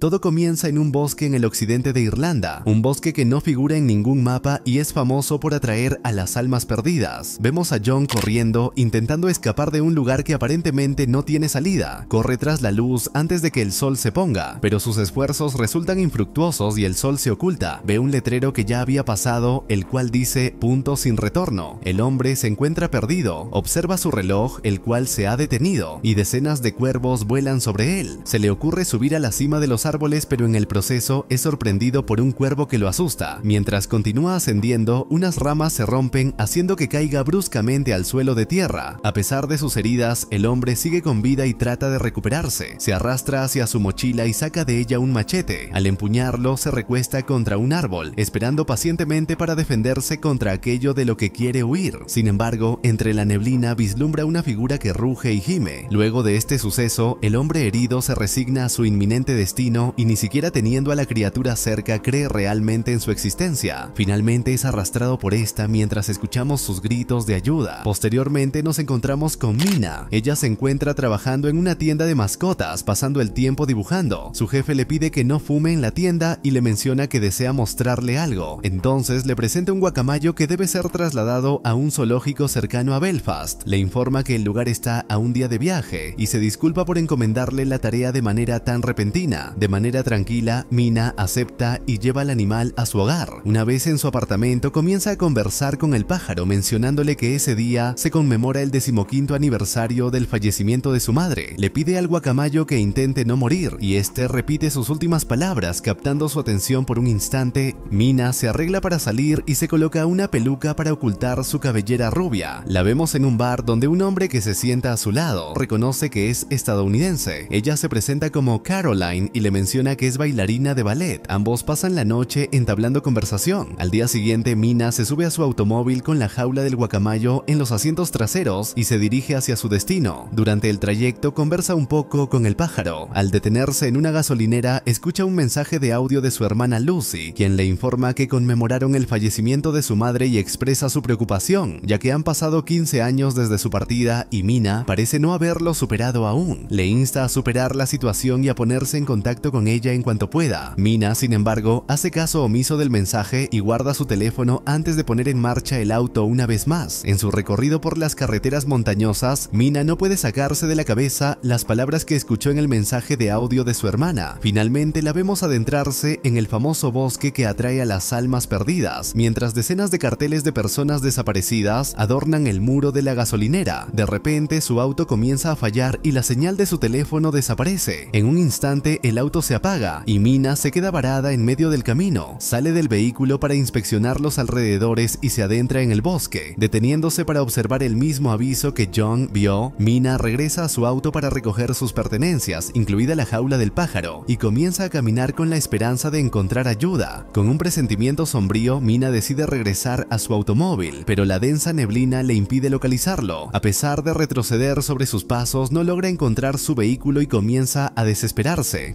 Todo comienza en un bosque en el occidente de Irlanda, un bosque que no figura en ningún mapa y es famoso por atraer a las almas perdidas. Vemos a John corriendo, intentando escapar de un lugar que aparentemente no tiene salida. Corre tras la luz antes de que el sol se ponga, pero sus esfuerzos resultan infructuosos y el sol se oculta. Ve un letrero que ya había pasado, el cual dice punto sin retorno. El hombre se encuentra perdido, observa su reloj, el cual se ha detenido, y decenas de cuervos vuelan sobre él. Se le ocurre subir a la cima de los árboles pero en el proceso es sorprendido por un cuervo que lo asusta. Mientras continúa ascendiendo, unas ramas se rompen haciendo que caiga bruscamente al suelo de tierra. A pesar de sus heridas, el hombre sigue con vida y trata de recuperarse. Se arrastra hacia su mochila y saca de ella un machete. Al empuñarlo, se recuesta contra un árbol, esperando pacientemente para defenderse contra aquello de lo que quiere huir. Sin embargo, entre la neblina vislumbra una figura que ruge y gime. Luego de este suceso, el hombre herido se resigna a su inminente destino y ni siquiera teniendo a la criatura cerca cree realmente en su existencia. Finalmente es arrastrado por esta mientras escuchamos sus gritos de ayuda. Posteriormente nos encontramos con Mina. Ella se encuentra trabajando en una tienda de mascotas, pasando el tiempo dibujando. Su jefe le pide que no fume en la tienda y le menciona que desea mostrarle algo. Entonces le presenta un guacamayo que debe ser trasladado a un zoológico cercano a Belfast. Le informa que el lugar está a un día de viaje y se disculpa por encomendarle la tarea de manera tan repentina manera tranquila, Mina acepta y lleva al animal a su hogar. Una vez en su apartamento, comienza a conversar con el pájaro, mencionándole que ese día se conmemora el decimoquinto aniversario del fallecimiento de su madre. Le pide al guacamayo que intente no morir, y este repite sus últimas palabras, captando su atención por un instante. Mina se arregla para salir y se coloca una peluca para ocultar su cabellera rubia. La vemos en un bar donde un hombre que se sienta a su lado reconoce que es estadounidense. Ella se presenta como Caroline y le menciona que es bailarina de ballet. Ambos pasan la noche entablando conversación. Al día siguiente, Mina se sube a su automóvil con la jaula del guacamayo en los asientos traseros y se dirige hacia su destino. Durante el trayecto conversa un poco con el pájaro. Al detenerse en una gasolinera, escucha un mensaje de audio de su hermana Lucy, quien le informa que conmemoraron el fallecimiento de su madre y expresa su preocupación, ya que han pasado 15 años desde su partida y Mina parece no haberlo superado aún. Le insta a superar la situación y a ponerse en contacto con ella en cuanto pueda. Mina, sin embargo, hace caso omiso del mensaje y guarda su teléfono antes de poner en marcha el auto una vez más. En su recorrido por las carreteras montañosas, Mina no puede sacarse de la cabeza las palabras que escuchó en el mensaje de audio de su hermana. Finalmente la vemos adentrarse en el famoso bosque que atrae a las almas perdidas, mientras decenas de carteles de personas desaparecidas adornan el muro de la gasolinera. De repente su auto comienza a fallar y la señal de su teléfono desaparece. En un instante el auto se apaga y Mina se queda varada en medio del camino. Sale del vehículo para inspeccionar los alrededores y se adentra en el bosque. Deteniéndose para observar el mismo aviso que John vio, Mina regresa a su auto para recoger sus pertenencias, incluida la jaula del pájaro, y comienza a caminar con la esperanza de encontrar ayuda. Con un presentimiento sombrío, Mina decide regresar a su automóvil, pero la densa neblina le impide localizarlo. A pesar de retroceder sobre sus pasos, no logra encontrar su vehículo y comienza a desesperarse,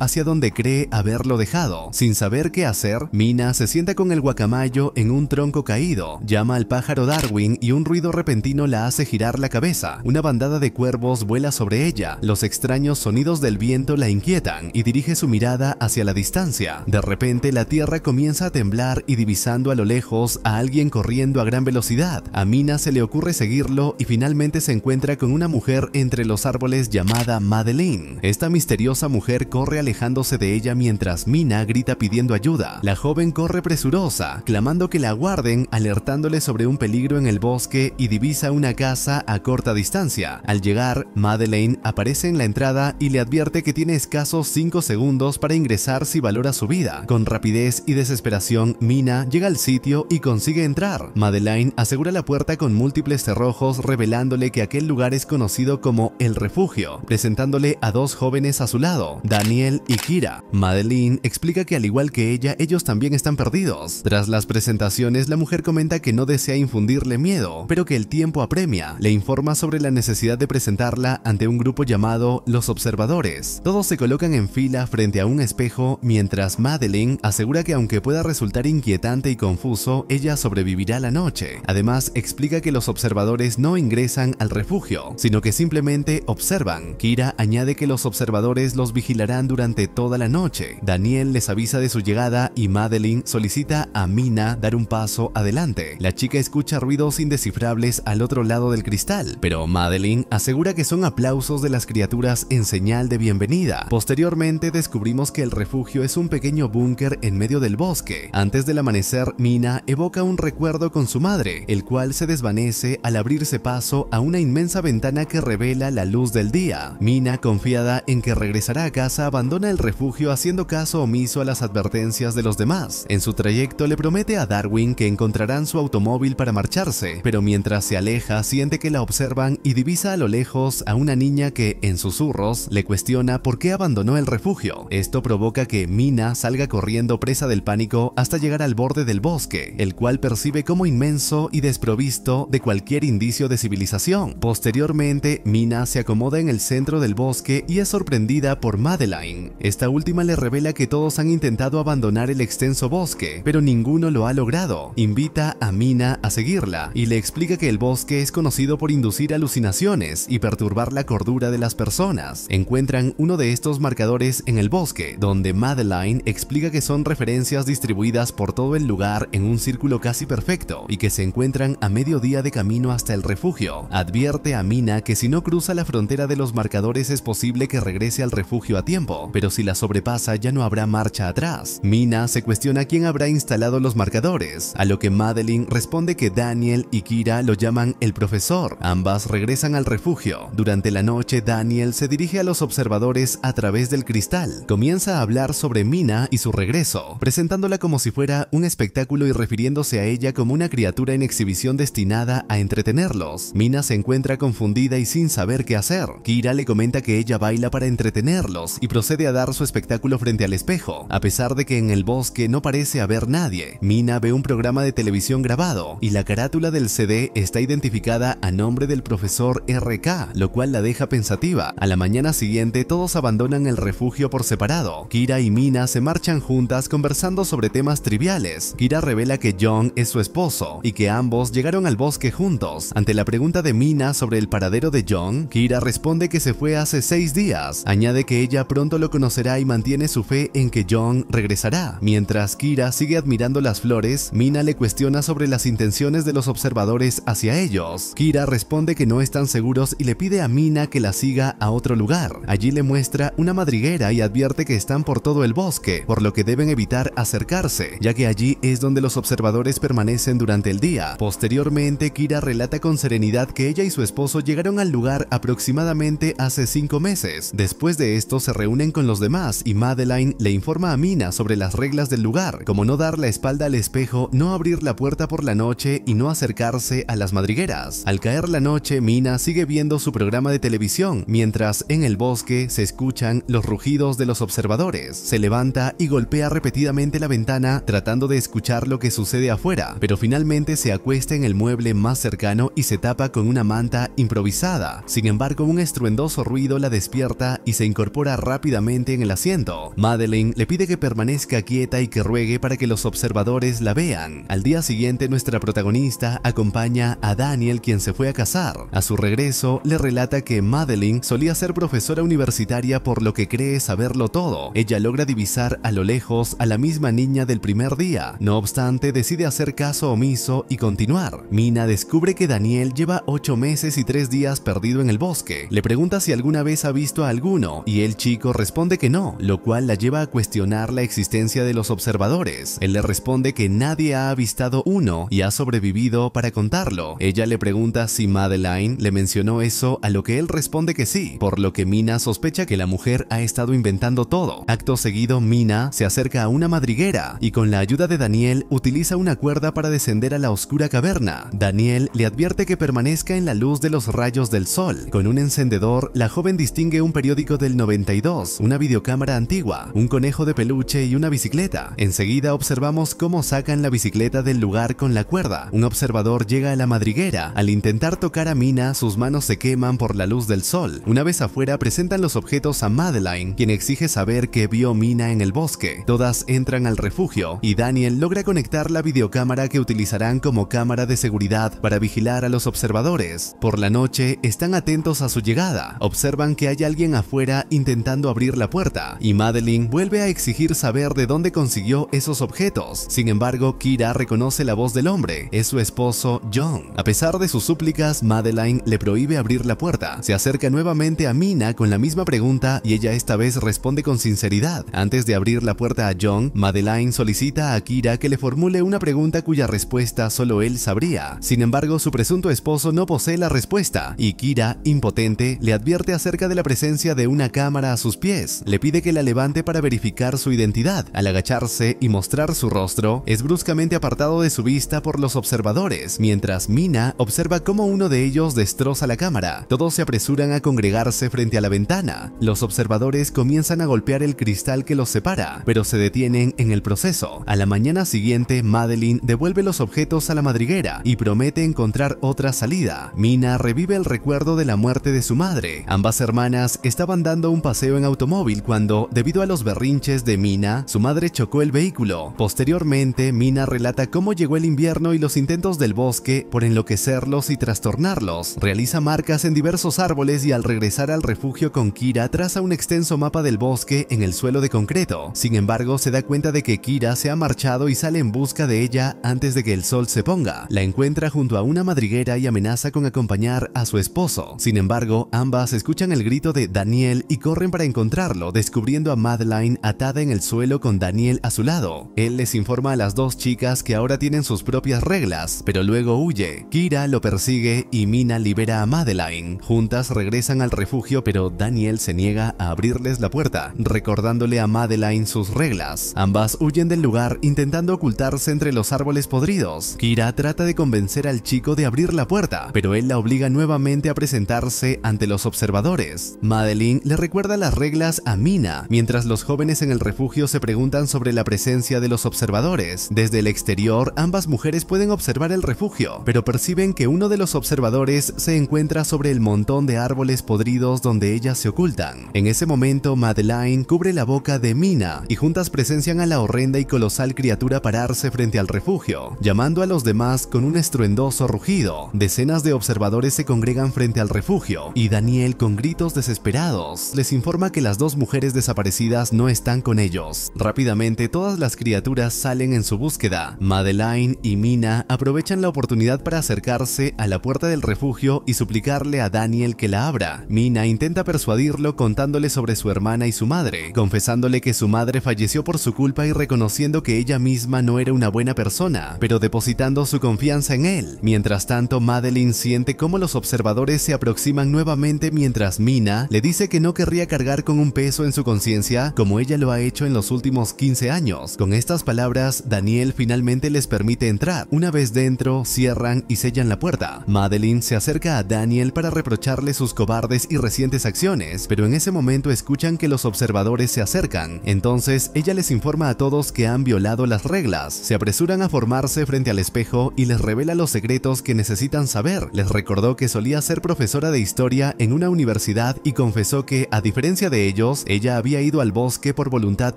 hacia donde cree haberlo dejado. Sin saber qué hacer, Mina se sienta con el guacamayo en un tronco caído, llama al pájaro Darwin y un ruido repentino la hace girar la cabeza. Una bandada de cuervos vuela sobre ella, los extraños sonidos del viento la inquietan y dirige su mirada hacia la distancia. De repente la tierra comienza a temblar y divisando a lo lejos a alguien corriendo a gran velocidad. A Mina se le ocurre seguirlo y finalmente se encuentra con una mujer entre los árboles llamada madeline Esta misteriosa mujer corre alejándose de ella mientras Mina grita pidiendo ayuda. La joven corre presurosa, clamando que la guarden, alertándole sobre un peligro en el bosque y divisa una casa a corta distancia. Al llegar, Madeleine aparece en la entrada y le advierte que tiene escasos 5 segundos para ingresar si valora su vida. Con rapidez y desesperación, Mina llega al sitio y consigue entrar. Madeleine asegura la puerta con múltiples cerrojos revelándole que aquel lugar es conocido como el refugio, presentándole a dos jóvenes a su lado. Daniel y Kira. Madeline explica que al igual que ella, ellos también están perdidos. Tras las presentaciones, la mujer comenta que no desea infundirle miedo, pero que el tiempo apremia. Le informa sobre la necesidad de presentarla ante un grupo llamado Los Observadores. Todos se colocan en fila frente a un espejo, mientras Madeline asegura que aunque pueda resultar inquietante y confuso, ella sobrevivirá la noche. Además, explica que los observadores no ingresan al refugio, sino que simplemente observan. Kira añade que los observadores los vigilarán durante toda la noche. Daniel les avisa de su llegada y Madeline solicita a Mina dar un paso adelante. La chica escucha ruidos indescifrables al otro lado del cristal, pero Madeline asegura que son aplausos de las criaturas en señal de bienvenida. Posteriormente descubrimos que el refugio es un pequeño búnker en medio del bosque. Antes del amanecer, Mina evoca un recuerdo con su madre, el cual se desvanece al abrirse paso a una inmensa ventana que revela la luz del día. Mina, confiada en que regresará a casa, abandona el refugio haciendo caso omiso a las advertencias de los demás. En su trayecto le promete a Darwin que encontrarán su automóvil para marcharse, pero mientras se aleja siente que la observan y divisa a lo lejos a una niña que, en susurros, le cuestiona por qué abandonó el refugio. Esto provoca que Mina salga corriendo presa del pánico hasta llegar al borde del bosque, el cual percibe como inmenso y desprovisto de cualquier indicio de civilización. Posteriormente, Mina se acomoda en el centro del bosque y es sorprendida por Madeline esta última le revela que todos han intentado abandonar el extenso bosque, pero ninguno lo ha logrado. Invita a Mina a seguirla y le explica que el bosque es conocido por inducir alucinaciones y perturbar la cordura de las personas. Encuentran uno de estos marcadores en el bosque, donde Madeline explica que son referencias distribuidas por todo el lugar en un círculo casi perfecto y que se encuentran a mediodía de camino hasta el refugio. Advierte a Mina que si no cruza la frontera de los marcadores es posible que regrese al refugio a tiempo pero si la sobrepasa ya no habrá marcha atrás. Mina se cuestiona quién habrá instalado los marcadores, a lo que Madeline responde que Daniel y Kira lo llaman el profesor. Ambas regresan al refugio. Durante la noche, Daniel se dirige a los observadores a través del cristal. Comienza a hablar sobre Mina y su regreso, presentándola como si fuera un espectáculo y refiriéndose a ella como una criatura en exhibición destinada a entretenerlos. Mina se encuentra confundida y sin saber qué hacer. Kira le comenta que ella baila para entretenerlos y procede a dar su espectáculo frente al espejo, a pesar de que en el bosque no parece haber nadie. Mina ve un programa de televisión grabado y la carátula del CD está identificada a nombre del profesor RK, lo cual la deja pensativa. A la mañana siguiente todos abandonan el refugio por separado. Kira y Mina se marchan juntas conversando sobre temas triviales. Kira revela que John es su esposo y que ambos llegaron al bosque juntos. Ante la pregunta de Mina sobre el paradero de John, Kira responde que se fue hace seis días. Añade que ella pronto lo conocerá y mantiene su fe en que John regresará. Mientras Kira sigue admirando las flores, Mina le cuestiona sobre las intenciones de los observadores hacia ellos. Kira responde que no están seguros y le pide a Mina que la siga a otro lugar. Allí le muestra una madriguera y advierte que están por todo el bosque, por lo que deben evitar acercarse, ya que allí es donde los observadores permanecen durante el día. Posteriormente, Kira relata con serenidad que ella y su esposo llegaron al lugar aproximadamente hace cinco meses. Después de esto se reúnen con los demás y Madeline le informa a Mina sobre las reglas del lugar, como no dar la espalda al espejo, no abrir la puerta por la noche y no acercarse a las madrigueras. Al caer la noche, Mina sigue viendo su programa de televisión, mientras en el bosque se escuchan los rugidos de los observadores. Se levanta y golpea repetidamente la ventana tratando de escuchar lo que sucede afuera, pero finalmente se acuesta en el mueble más cercano y se tapa con una manta improvisada. Sin embargo, un estruendoso ruido la despierta y se incorpora rápidamente rápidamente en el asiento. Madeline le pide que permanezca quieta y que ruegue para que los observadores la vean. Al día siguiente nuestra protagonista acompaña a Daniel quien se fue a casar. A su regreso le relata que Madeline solía ser profesora universitaria por lo que cree saberlo todo. Ella logra divisar a lo lejos a la misma niña del primer día. No obstante decide hacer caso omiso y continuar. Mina descubre que Daniel lleva ocho meses y tres días perdido en el bosque. Le pregunta si alguna vez ha visto a alguno y el chico corresponde responde que no, lo cual la lleva a cuestionar la existencia de los observadores. Él le responde que nadie ha avistado uno y ha sobrevivido para contarlo. Ella le pregunta si Madeline le mencionó eso, a lo que él responde que sí, por lo que Mina sospecha que la mujer ha estado inventando todo. Acto seguido, Mina se acerca a una madriguera y con la ayuda de Daniel utiliza una cuerda para descender a la oscura caverna. Daniel le advierte que permanezca en la luz de los rayos del sol. Con un encendedor, la joven distingue un periódico del 92 una videocámara antigua, un conejo de peluche y una bicicleta. Enseguida observamos cómo sacan la bicicleta del lugar con la cuerda. Un observador llega a la madriguera. Al intentar tocar a Mina, sus manos se queman por la luz del sol. Una vez afuera, presentan los objetos a Madeline, quien exige saber que vio Mina en el bosque. Todas entran al refugio y Daniel logra conectar la videocámara que utilizarán como cámara de seguridad para vigilar a los observadores. Por la noche, están atentos a su llegada. Observan que hay alguien afuera intentando abrir la puerta y Madeline vuelve a exigir saber de dónde consiguió esos objetos. Sin embargo, Kira reconoce la voz del hombre, es su esposo John. A pesar de sus súplicas, Madeline le prohíbe abrir la puerta. Se acerca nuevamente a Mina con la misma pregunta y ella esta vez responde con sinceridad. Antes de abrir la puerta a John, Madeline solicita a Kira que le formule una pregunta cuya respuesta solo él sabría. Sin embargo, su presunto esposo no posee la respuesta y Kira, impotente, le advierte acerca de la presencia de una cámara a sus pies. Le pide que la levante para verificar su identidad. Al agacharse y mostrar su rostro, es bruscamente apartado de su vista por los observadores, mientras Mina observa cómo uno de ellos destroza la cámara. Todos se apresuran a congregarse frente a la ventana. Los observadores comienzan a golpear el cristal que los separa, pero se detienen en el proceso. A la mañana siguiente, Madeline devuelve los objetos a la madriguera y promete encontrar otra salida. Mina revive el recuerdo de la muerte de su madre. Ambas hermanas estaban dando un paseo en automóvil cuando, debido a los berrinches de Mina, su madre chocó el vehículo. Posteriormente, Mina relata cómo llegó el invierno y los intentos del bosque por enloquecerlos y trastornarlos. Realiza marcas en diversos árboles y al regresar al refugio con Kira traza un extenso mapa del bosque en el suelo de concreto. Sin embargo, se da cuenta de que Kira se ha marchado y sale en busca de ella antes de que el sol se ponga. La encuentra junto a una madriguera y amenaza con acompañar a su esposo. Sin embargo, ambas escuchan el grito de Daniel y corren para encontrarlo, descubriendo a Madeline atada en el suelo con Daniel a su lado. Él les informa a las dos chicas que ahora tienen sus propias reglas, pero luego huye. Kira lo persigue y Mina libera a Madeline. Juntas regresan al refugio, pero Daniel se niega a abrirles la puerta, recordándole a Madeline sus reglas. Ambas huyen del lugar intentando ocultarse entre los árboles podridos. Kira trata de convencer al chico de abrir la puerta, pero él la obliga nuevamente a presentarse ante los observadores. Madeline le recuerda las reglas a Mina, mientras los jóvenes en el refugio se preguntan sobre la presencia de los observadores. Desde el exterior, ambas mujeres pueden observar el refugio, pero perciben que uno de los observadores se encuentra sobre el montón de árboles podridos donde ellas se ocultan. En ese momento, Madeleine cubre la boca de Mina y juntas presencian a la horrenda y colosal criatura pararse frente al refugio, llamando a los demás con un estruendoso rugido. Decenas de observadores se congregan frente al refugio y Daniel con gritos desesperados les informa que las dos mujeres desaparecidas no están con ellos. Rápidamente todas las criaturas salen en su búsqueda. Madeline y Mina aprovechan la oportunidad para acercarse a la puerta del refugio y suplicarle a Daniel que la abra. Mina intenta persuadirlo contándole sobre su hermana y su madre, confesándole que su madre falleció por su culpa y reconociendo que ella misma no era una buena persona, pero depositando su confianza en él. Mientras tanto, Madeline siente cómo los observadores se aproximan nuevamente mientras Mina le dice que no querría cargar con un peso en su conciencia como ella lo ha hecho en los últimos 15 años. Con estas palabras, Daniel finalmente les permite entrar. Una vez dentro, cierran y sellan la puerta. Madeline se acerca a Daniel para reprocharle sus cobardes y recientes acciones, pero en ese momento escuchan que los observadores se acercan. Entonces, ella les informa a todos que han violado las reglas. Se apresuran a formarse frente al espejo y les revela los secretos que necesitan saber. Les recordó que solía ser profesora de historia en una universidad y confesó que, a diferencia de ellos, ella había ido al bosque por voluntad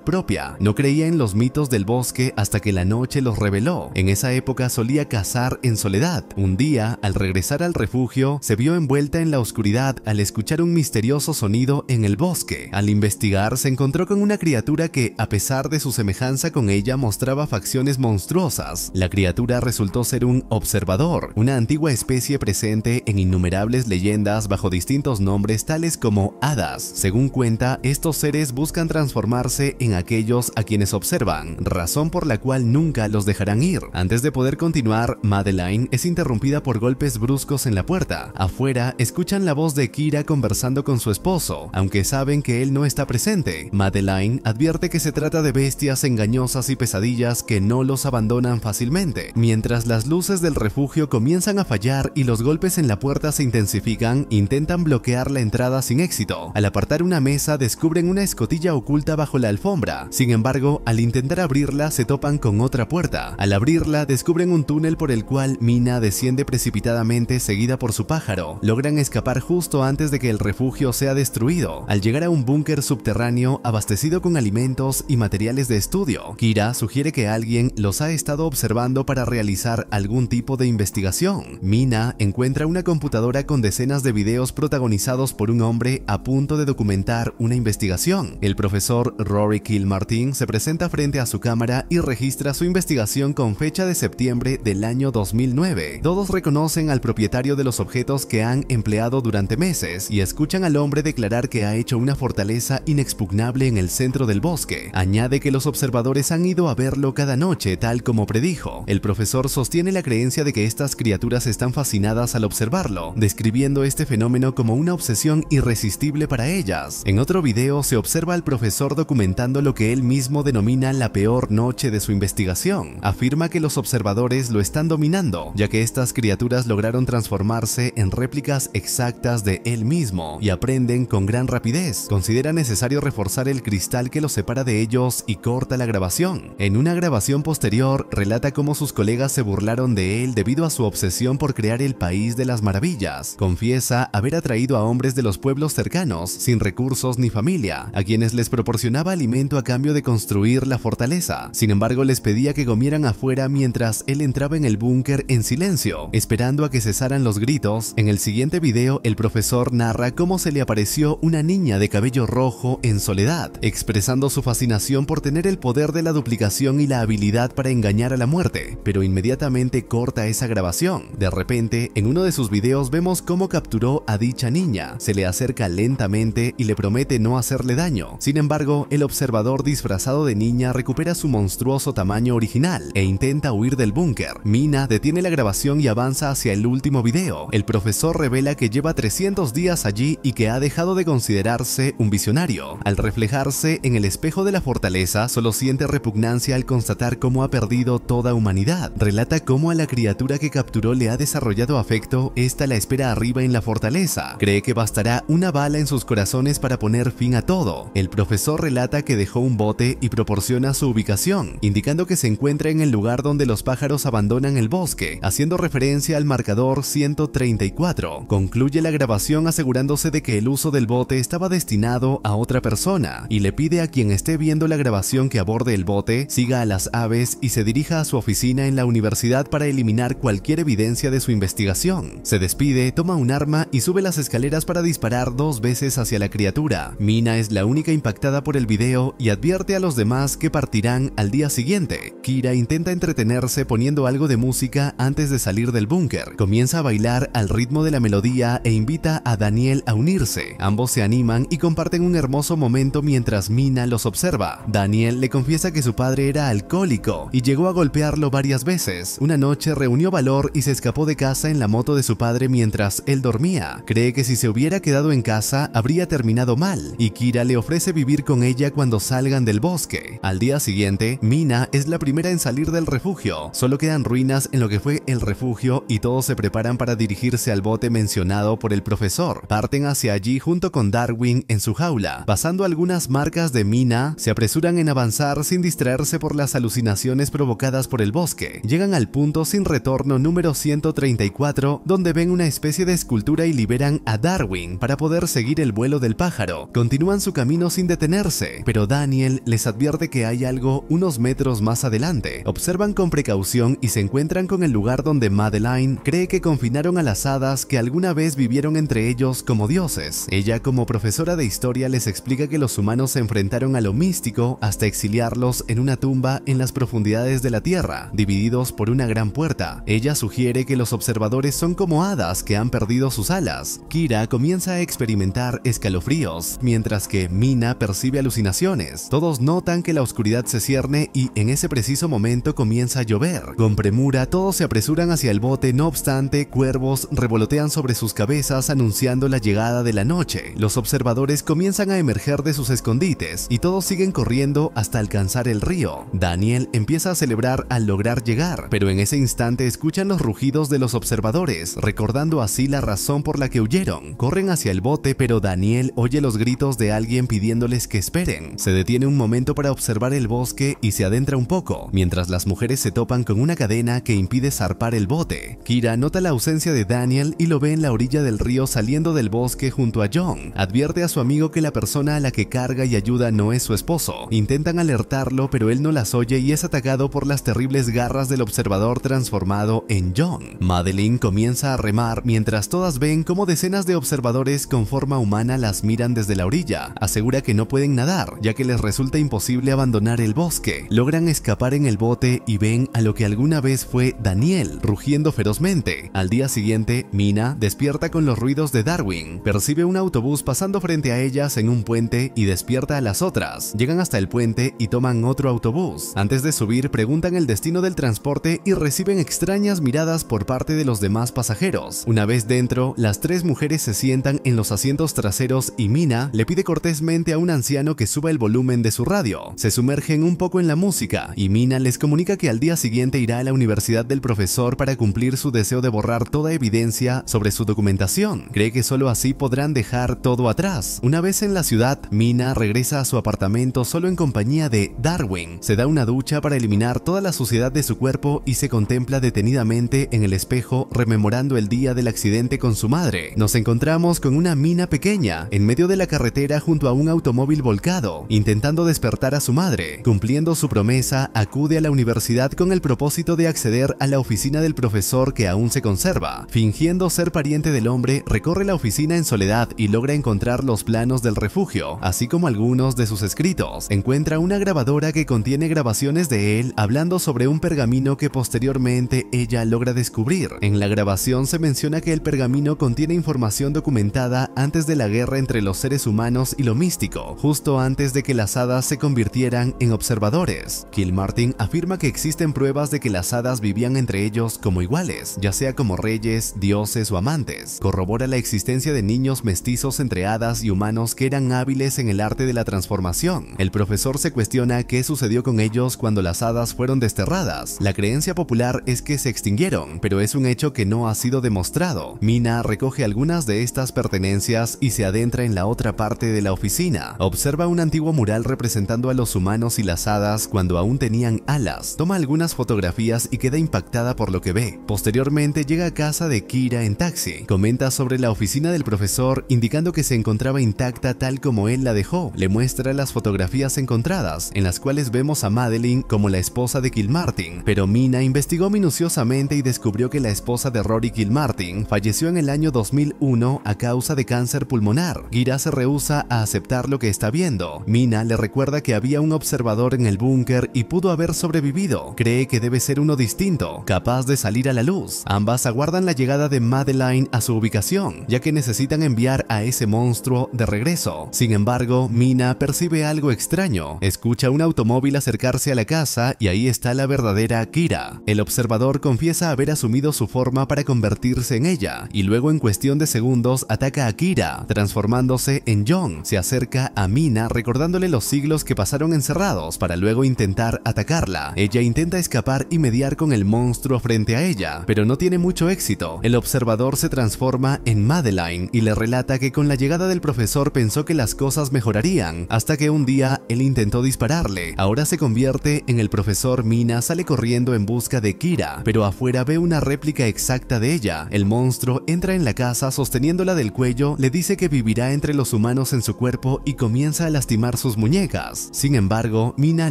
propia. No creía en los mitos del bosque hasta que la noche los reveló. En esa época solía cazar en soledad. Un día, al regresar al refugio, se vio envuelta en la oscuridad al escuchar un misterioso sonido en el bosque. Al investigar, se encontró con una criatura que, a pesar de su semejanza con ella, mostraba facciones monstruosas. La criatura resultó ser un observador, una antigua especie presente en innumerables leyendas bajo distintos nombres tales como hadas, según cuenta, estos seres buscan transformarse en aquellos a quienes observan, razón por la cual nunca los dejarán ir. Antes de poder continuar, Madeline es interrumpida por golpes bruscos en la puerta. Afuera, escuchan la voz de Kira conversando con su esposo, aunque saben que él no está presente. Madeline advierte que se trata de bestias engañosas y pesadillas que no los abandonan fácilmente. Mientras las luces del refugio comienzan a fallar y los golpes en la puerta se intensifican, intentan bloquear la entrada sin éxito. Al apartar una mesa descubren una escotilla oculta bajo la alfombra. Sin embargo, al intentar abrirla se topan con otra puerta. Al abrirla descubren un túnel por el cual Mina desciende precipitadamente seguida por su pájaro. Logran escapar justo antes de que el refugio sea destruido. Al llegar a un búnker subterráneo abastecido con alimentos y materiales de estudio, Kira sugiere que alguien los ha estado observando para realizar algún tipo de investigación. Mina encuentra una computadora con decenas de videos protagonizados por un hombre a punto de documentar una investigación. El profesor Rory Kilmartin se presenta frente a su cámara y registra su investigación con fecha de septiembre del año 2009. Todos reconocen al propietario de los objetos que han empleado durante meses y escuchan al hombre declarar que ha hecho una fortaleza inexpugnable en el centro del bosque. Añade que los observadores han ido a verlo cada noche, tal como predijo. El profesor sostiene la creencia de que estas criaturas están fascinadas al observarlo, describiendo este fenómeno como una obsesión irresistible para ellas. En otro video se observa al profesor documentando lo que él mismo denomina la peor noche de su investigación. Afirma que los observadores lo están dominando, ya que estas criaturas lograron transformarse en réplicas exactas de él mismo y aprenden con gran rapidez. Considera necesario reforzar el cristal que los separa de ellos y corta la grabación. En una grabación posterior, relata cómo sus colegas se burlaron de él debido a su obsesión por crear el país de las maravillas. Confiesa haber atraído a hombres de los pueblos cercanos sin recursos ni familia, a quienes les proporcionaba alimento a cambio de construir la fortaleza. Sin embargo, les pedía que comieran afuera mientras él entraba en el búnker en silencio, esperando a que cesaran los gritos. En el siguiente video, el profesor narra cómo se le apareció una niña de cabello rojo en soledad, expresando su fascinación por tener el poder de la duplicación y la habilidad para engañar a la muerte, pero inmediatamente corta esa grabación. De repente, en uno de sus videos vemos cómo capturó a dicha niña, se le acerca lentamente y le promete no hacerle daño. Sin embargo, el observador disfrazado de niña recupera su monstruoso tamaño original e intenta huir del búnker. Mina detiene la grabación y avanza hacia el último video. El profesor revela que lleva 300 días allí y que ha dejado de considerarse un visionario. Al reflejarse en el espejo de la fortaleza, solo siente repugnancia al constatar cómo ha perdido toda humanidad. Relata cómo a la criatura que capturó le ha desarrollado afecto, esta la espera arriba en la fortaleza. Cree que bastará una bala en sus corazones para para poner fin a todo. El profesor relata que dejó un bote y proporciona su ubicación, indicando que se encuentra en el lugar donde los pájaros abandonan el bosque, haciendo referencia al marcador 134. Concluye la grabación asegurándose de que el uso del bote estaba destinado a otra persona y le pide a quien esté viendo la grabación que aborde el bote, siga a las aves y se dirija a su oficina en la universidad para eliminar cualquier evidencia de su investigación. Se despide, toma un arma y sube las escaleras para disparar dos veces hacia la criatura Mina es la única impactada por el video y advierte a los demás que partirán al día siguiente. Kira intenta entretenerse poniendo algo de música antes de salir del búnker. Comienza a bailar al ritmo de la melodía e invita a Daniel a unirse. Ambos se animan y comparten un hermoso momento mientras Mina los observa. Daniel le confiesa que su padre era alcohólico y llegó a golpearlo varias veces. Una noche reunió valor y se escapó de casa en la moto de su padre mientras él dormía. Cree que si se hubiera quedado en casa habría terminado mal y Kira le ofrece vivir con ella cuando salgan del bosque. Al día siguiente, Mina es la primera en salir del refugio. Solo quedan ruinas en lo que fue el refugio y todos se preparan para dirigirse al bote mencionado por el profesor. Parten hacia allí junto con Darwin en su jaula. Pasando algunas marcas de Mina, se apresuran en avanzar sin distraerse por las alucinaciones provocadas por el bosque. Llegan al punto sin retorno número 134, donde ven una especie de escultura y liberan a Darwin para poder seguir el vuelo del pájaro. Continúan su camino sin detenerse, pero Daniel les advierte que hay algo unos metros más adelante. Observan con precaución y se encuentran con el lugar donde Madeline cree que confinaron a las hadas que alguna vez vivieron entre ellos como dioses. Ella como profesora de historia les explica que los humanos se enfrentaron a lo místico hasta exiliarlos en una tumba en las profundidades de la tierra, divididos por una gran puerta. Ella sugiere que los observadores son como hadas que han perdido sus alas. Kira comienza a experimentar escalofríos mientras que Mina percibe alucinaciones. Todos notan que la oscuridad se cierne y en ese preciso momento comienza a llover. Con premura, todos se apresuran hacia el bote, no obstante, cuervos revolotean sobre sus cabezas anunciando la llegada de la noche. Los observadores comienzan a emerger de sus escondites y todos siguen corriendo hasta alcanzar el río. Daniel empieza a celebrar al lograr llegar, pero en ese instante escuchan los rugidos de los observadores, recordando así la razón por la que huyeron. Corren hacia el bote, pero Daniel oye oye los gritos de alguien pidiéndoles que esperen. Se detiene un momento para observar el bosque y se adentra un poco, mientras las mujeres se topan con una cadena que impide zarpar el bote. Kira nota la ausencia de Daniel y lo ve en la orilla del río saliendo del bosque junto a John. Advierte a su amigo que la persona a la que carga y ayuda no es su esposo. Intentan alertarlo pero él no las oye y es atacado por las terribles garras del observador transformado en John. Madeline comienza a remar mientras todas ven cómo decenas de observadores con forma humana las miran desde la orilla. Asegura que no pueden nadar, ya que les resulta imposible abandonar el bosque. Logran escapar en el bote y ven a lo que alguna vez fue Daniel, rugiendo ferozmente. Al día siguiente, Mina despierta con los ruidos de Darwin. Percibe un autobús pasando frente a ellas en un puente y despierta a las otras. Llegan hasta el puente y toman otro autobús. Antes de subir, preguntan el destino del transporte y reciben extrañas miradas por parte de los demás pasajeros. Una vez dentro, las tres mujeres se sientan en los asientos traseros y Mina le pide cortésmente a un anciano que suba el volumen de su radio. Se sumergen un poco en la música y Mina les comunica que al día siguiente irá a la universidad del profesor para cumplir su deseo de borrar toda evidencia sobre su documentación. Cree que solo así podrán dejar todo atrás. Una vez en la ciudad, Mina regresa a su apartamento solo en compañía de Darwin. Se da una ducha para eliminar toda la suciedad de su cuerpo y se contempla detenidamente en el espejo rememorando el día del accidente con su madre. Nos encontramos con una Mina pequeña en medio de la carretera junto a un automóvil volcado, intentando despertar a su madre. Cumpliendo su promesa, acude a la universidad con el propósito de acceder a la oficina del profesor que aún se conserva. Fingiendo ser pariente del hombre, recorre la oficina en soledad y logra encontrar los planos del refugio, así como algunos de sus escritos. Encuentra una grabadora que contiene grabaciones de él hablando sobre un pergamino que posteriormente ella logra descubrir. En la grabación se menciona que el pergamino contiene información documentada antes de la guerra entre los los seres humanos y lo místico, justo antes de que las hadas se convirtieran en observadores. Martin afirma que existen pruebas de que las hadas vivían entre ellos como iguales, ya sea como reyes, dioses o amantes. Corrobora la existencia de niños mestizos entre hadas y humanos que eran hábiles en el arte de la transformación. El profesor se cuestiona qué sucedió con ellos cuando las hadas fueron desterradas. La creencia popular es que se extinguieron, pero es un hecho que no ha sido demostrado. Mina recoge algunas de estas pertenencias y se adentra en la otra parte de la oficina. Observa un antiguo mural representando a los humanos y las hadas cuando aún tenían alas. Toma algunas fotografías y queda impactada por lo que ve. Posteriormente llega a casa de Kira en taxi. Comenta sobre la oficina del profesor indicando que se encontraba intacta tal como él la dejó. Le muestra las fotografías encontradas, en las cuales vemos a Madeline como la esposa de Kilmartin, pero Mina investigó minuciosamente y descubrió que la esposa de Rory Kilmartin falleció en el año 2001 a causa de cáncer pulmonar se rehúsa a aceptar lo que está viendo. Mina le recuerda que había un observador en el búnker y pudo haber sobrevivido. Cree que debe ser uno distinto, capaz de salir a la luz. Ambas aguardan la llegada de Madeline a su ubicación, ya que necesitan enviar a ese monstruo de regreso. Sin embargo, Mina percibe algo extraño. Escucha un automóvil acercarse a la casa y ahí está la verdadera Akira. El observador confiesa haber asumido su forma para convertirse en ella, y luego en cuestión de segundos ataca a Akira, transformándose en John, se acerca a Mina recordándole los siglos que pasaron encerrados para luego intentar atacarla. Ella intenta escapar y mediar con el monstruo frente a ella, pero no tiene mucho éxito. El observador se transforma en Madeline y le relata que con la llegada del profesor pensó que las cosas mejorarían, hasta que un día él intentó dispararle. Ahora se convierte en el profesor Mina sale corriendo en busca de Kira, pero afuera ve una réplica exacta de ella. El monstruo entra en la casa sosteniéndola del cuello, le dice que vivirá en entre los humanos en su cuerpo y comienza a lastimar sus muñecas. Sin embargo, Mina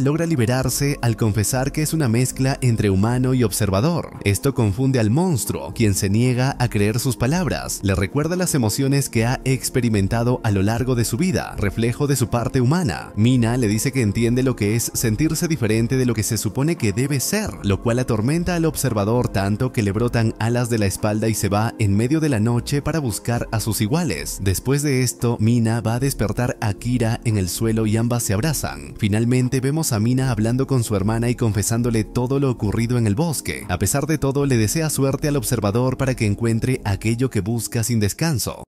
logra liberarse al confesar que es una mezcla entre humano y observador. Esto confunde al monstruo, quien se niega a creer sus palabras. Le recuerda las emociones que ha experimentado a lo largo de su vida, reflejo de su parte humana. Mina le dice que entiende lo que es sentirse diferente de lo que se supone que debe ser, lo cual atormenta al observador tanto que le brotan alas de la espalda y se va en medio de la noche para buscar a sus iguales. Después de esto, Mina va a despertar a Kira en el suelo y ambas se abrazan. Finalmente vemos a Mina hablando con su hermana y confesándole todo lo ocurrido en el bosque. A pesar de todo, le desea suerte al observador para que encuentre aquello que busca sin descanso.